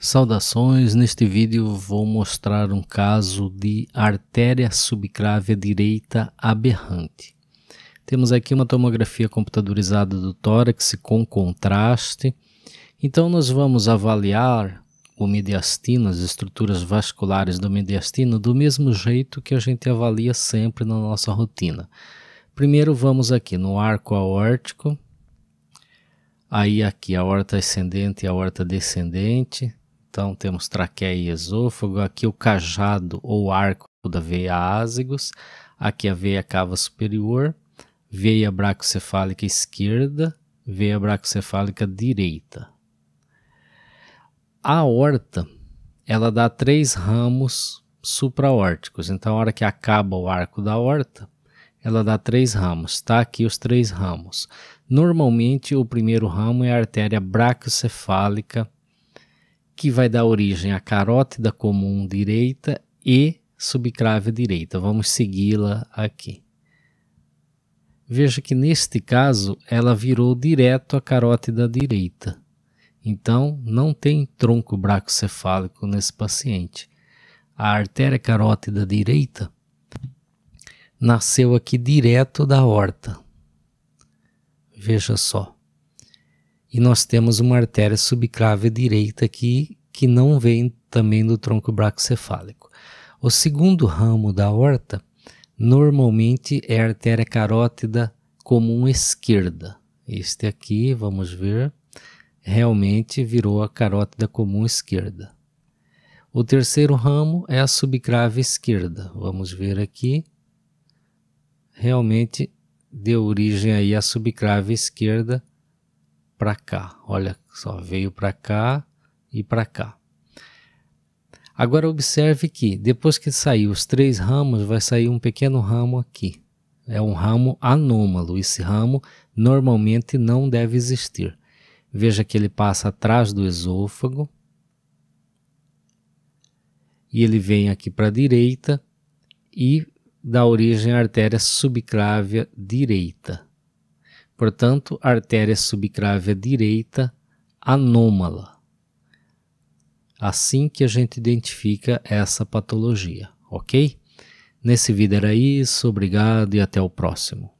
Saudações, neste vídeo vou mostrar um caso de artéria subcrávia direita aberrante. Temos aqui uma tomografia computadorizada do tórax com contraste. Então nós vamos avaliar o mediastino, as estruturas vasculares do mediastino, do mesmo jeito que a gente avalia sempre na nossa rotina. Primeiro vamos aqui no arco aórtico, aí aqui a horta ascendente e a horta descendente, então temos traqueia e esôfago, aqui o cajado ou arco da veia ázigos, aqui a veia cava superior, veia bracocefálica esquerda, veia bracocefálica direita. A horta, ela dá três ramos supraórticos. Então, a hora que acaba o arco da horta, ela dá três ramos. Tá aqui os três ramos. Normalmente, o primeiro ramo é a artéria bracocefálica que vai dar origem à carótida comum direita e subclávia direita. Vamos segui-la aqui. Veja que neste caso ela virou direto a carótida direita. Então não tem tronco bracocefálico nesse paciente. A artéria carótida direita nasceu aqui direto da horta. Veja só e nós temos uma artéria subclávia direita aqui que não vem também do tronco bracocefálico. O segundo ramo da horta normalmente é a artéria carótida comum esquerda. Este aqui, vamos ver, realmente virou a carótida comum esquerda. O terceiro ramo é a subclave esquerda. Vamos ver aqui. Realmente deu origem aí à subclave esquerda para cá. Olha só, veio para cá e para cá. Agora observe que depois que saiu os três ramos, vai sair um pequeno ramo aqui. É um ramo anômalo. Esse ramo normalmente não deve existir. Veja que ele passa atrás do esôfago e ele vem aqui para a direita e dá origem à artéria subclávia direita. Portanto, artéria subcrávia direita anômala. Assim que a gente identifica essa patologia, ok? Nesse vídeo era isso, obrigado e até o próximo.